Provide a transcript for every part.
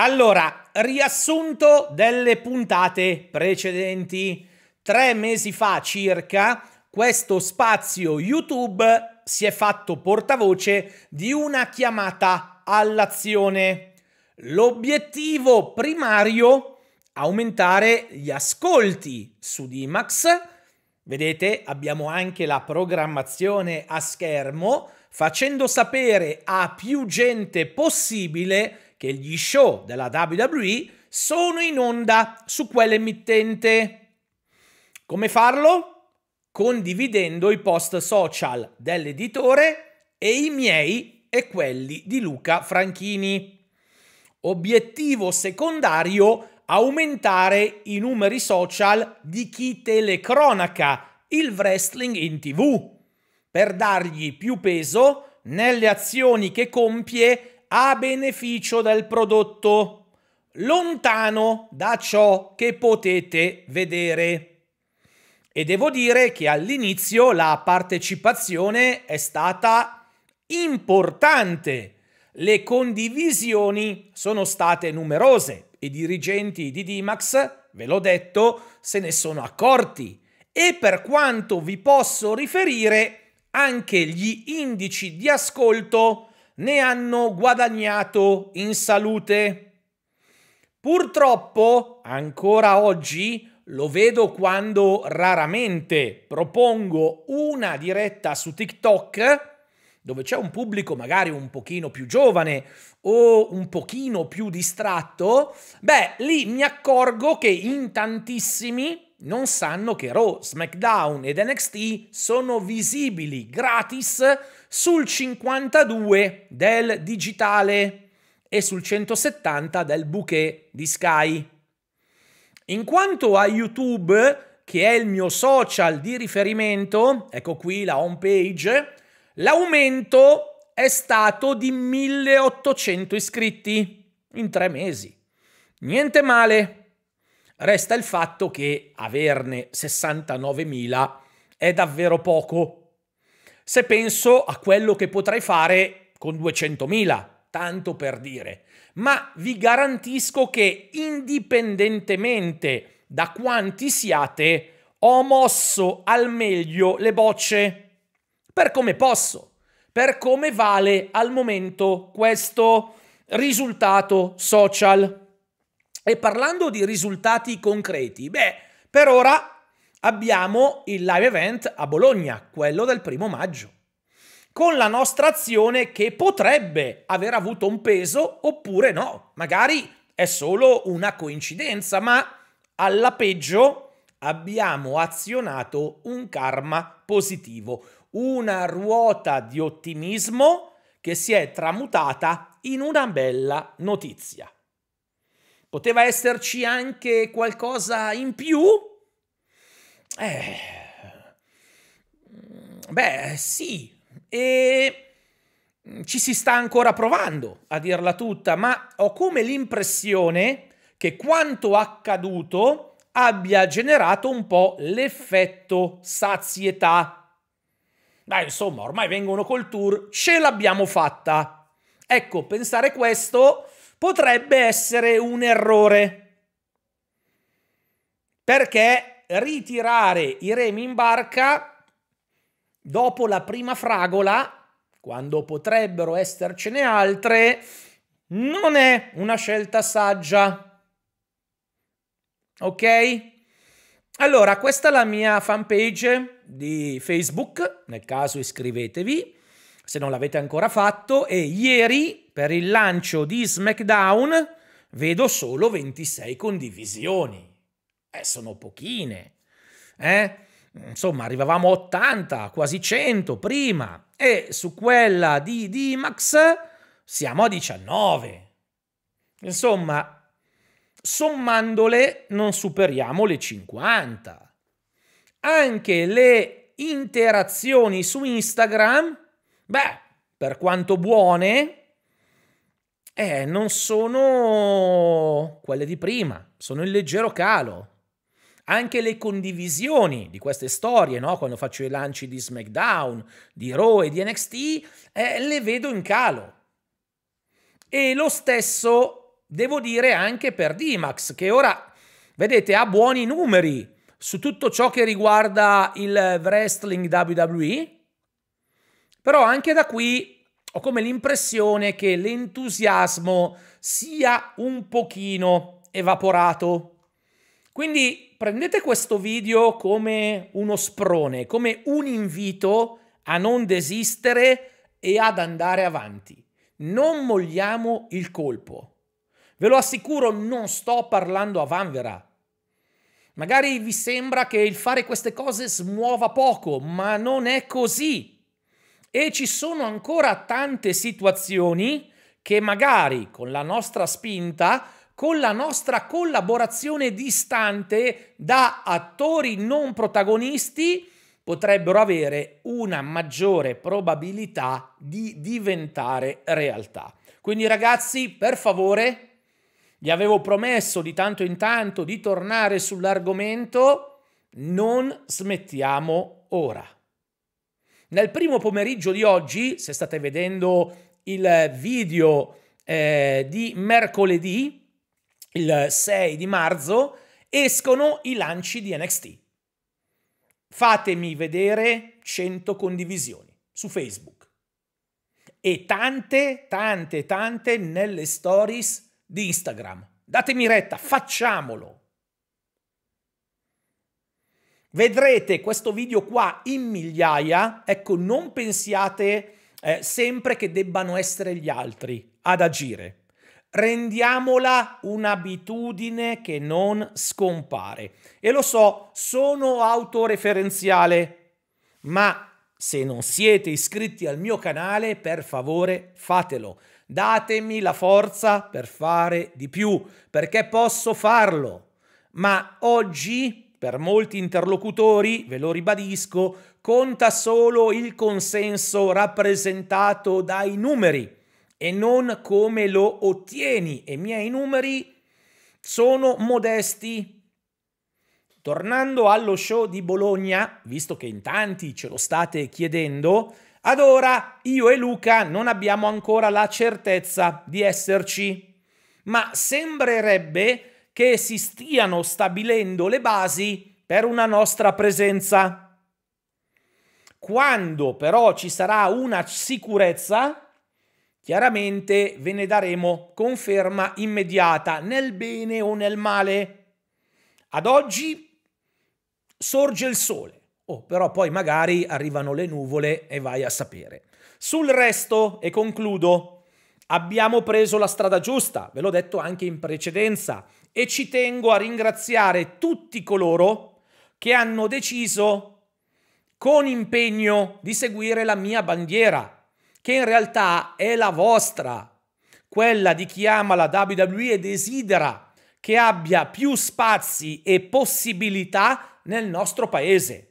Allora, riassunto delle puntate precedenti. Tre mesi fa circa, questo spazio YouTube si è fatto portavoce di una chiamata all'azione. L'obiettivo primario aumentare gli ascolti su Dimax. Vedete, abbiamo anche la programmazione a schermo, facendo sapere a più gente possibile che gli show della WWE sono in onda su quell'emittente. Come farlo? Condividendo i post social dell'editore e i miei e quelli di Luca Franchini. Obiettivo secondario, aumentare i numeri social di chi telecronaca il wrestling in tv, per dargli più peso nelle azioni che compie a beneficio del prodotto, lontano da ciò che potete vedere. E devo dire che all'inizio la partecipazione è stata importante. Le condivisioni sono state numerose. I dirigenti di Dimax, ve l'ho detto, se ne sono accorti. E per quanto vi posso riferire, anche gli indici di ascolto ne hanno guadagnato in salute. Purtroppo, ancora oggi, lo vedo quando raramente propongo una diretta su TikTok dove c'è un pubblico magari un pochino più giovane o un pochino più distratto, beh, lì mi accorgo che in tantissimi non sanno che Raw, SmackDown ed NXT sono visibili gratis sul 52 del digitale e sul 170 del bouquet di Sky. In quanto a YouTube, che è il mio social di riferimento, ecco qui la home page, l'aumento è stato di 1800 iscritti in tre mesi. Niente male. Resta il fatto che averne 69.000 è davvero poco se penso a quello che potrei fare con 200.000, tanto per dire. Ma vi garantisco che indipendentemente da quanti siate, ho mosso al meglio le bocce. Per come posso, per come vale al momento questo risultato social. E parlando di risultati concreti, beh, per ora abbiamo il live event a Bologna, quello del primo maggio, con la nostra azione che potrebbe aver avuto un peso oppure no, magari è solo una coincidenza, ma alla peggio abbiamo azionato un karma positivo, una ruota di ottimismo che si è tramutata in una bella notizia. Poteva esserci anche qualcosa in più? Eh, beh, sì, e mm, ci si sta ancora provando a dirla tutta, ma ho come l'impressione che quanto accaduto abbia generato un po' l'effetto sazietà. Beh, insomma, ormai vengono col tour, ce l'abbiamo fatta. Ecco, pensare questo potrebbe essere un errore. Perché ritirare i remi in barca dopo la prima fragola, quando potrebbero essercene altre, non è una scelta saggia. Ok? Allora, questa è la mia fanpage di Facebook, nel caso iscrivetevi se non l'avete ancora fatto e ieri per il lancio di SmackDown vedo solo 26 condivisioni eh, sono pochine. Eh? Insomma, arrivavamo a 80, quasi 100 prima, e su quella di Dimax siamo a 19. Insomma, sommandole non superiamo le 50. Anche le interazioni su Instagram, beh, per quanto buone, eh, non sono quelle di prima, sono in leggero calo. Anche le condivisioni di queste storie, no? quando faccio i lanci di SmackDown, di Raw e di NXT, eh, le vedo in calo. E lo stesso devo dire anche per Dimax, che ora, vedete, ha buoni numeri su tutto ciò che riguarda il wrestling WWE, però anche da qui ho come l'impressione che l'entusiasmo sia un pochino evaporato. Quindi prendete questo video come uno sprone, come un invito a non desistere e ad andare avanti. Non mogliamo il colpo. Ve lo assicuro, non sto parlando a vanvera. Magari vi sembra che il fare queste cose smuova poco, ma non è così. E ci sono ancora tante situazioni che magari con la nostra spinta con la nostra collaborazione distante da attori non protagonisti potrebbero avere una maggiore probabilità di diventare realtà. Quindi ragazzi, per favore, vi avevo promesso di tanto in tanto di tornare sull'argomento, non smettiamo ora. Nel primo pomeriggio di oggi, se state vedendo il video eh, di mercoledì, il 6 di marzo, escono i lanci di NXT. Fatemi vedere 100 condivisioni su Facebook e tante, tante, tante nelle stories di Instagram. Datemi retta, facciamolo. Vedrete questo video qua in migliaia, ecco non pensiate eh, sempre che debbano essere gli altri ad agire rendiamola un'abitudine che non scompare. E lo so, sono autoreferenziale, ma se non siete iscritti al mio canale, per favore fatelo. Datemi la forza per fare di più, perché posso farlo. Ma oggi per molti interlocutori, ve lo ribadisco, conta solo il consenso rappresentato dai numeri e non come lo ottieni. E i miei numeri sono modesti. Tornando allo show di Bologna, visto che in tanti ce lo state chiedendo, ad ora io e Luca non abbiamo ancora la certezza di esserci, ma sembrerebbe che si stiano stabilendo le basi per una nostra presenza. Quando però ci sarà una sicurezza, Chiaramente ve ne daremo conferma immediata nel bene o nel male. Ad oggi sorge il sole, oh, però poi magari arrivano le nuvole e vai a sapere. Sul resto, e concludo, abbiamo preso la strada giusta, ve l'ho detto anche in precedenza, e ci tengo a ringraziare tutti coloro che hanno deciso con impegno di seguire la mia bandiera, che in realtà è la vostra, quella di chi ama la WWE e desidera che abbia più spazi e possibilità nel nostro paese.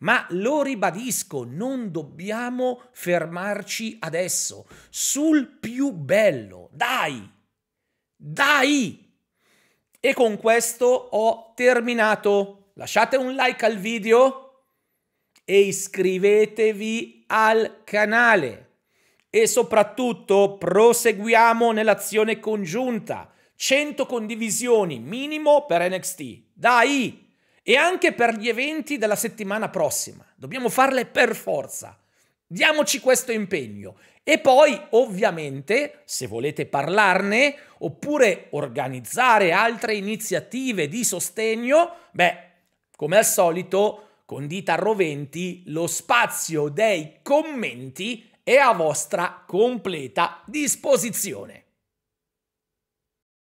Ma lo ribadisco, non dobbiamo fermarci adesso sul più bello. Dai! Dai! E con questo ho terminato. Lasciate un like al video e iscrivetevi al canale. E soprattutto proseguiamo nell'azione congiunta. 100 condivisioni minimo per NXT. Dai! E anche per gli eventi della settimana prossima. Dobbiamo farle per forza. Diamoci questo impegno. E poi, ovviamente, se volete parlarne oppure organizzare altre iniziative di sostegno, beh, come al solito, con dita roventi, lo spazio dei commenti è a vostra completa disposizione.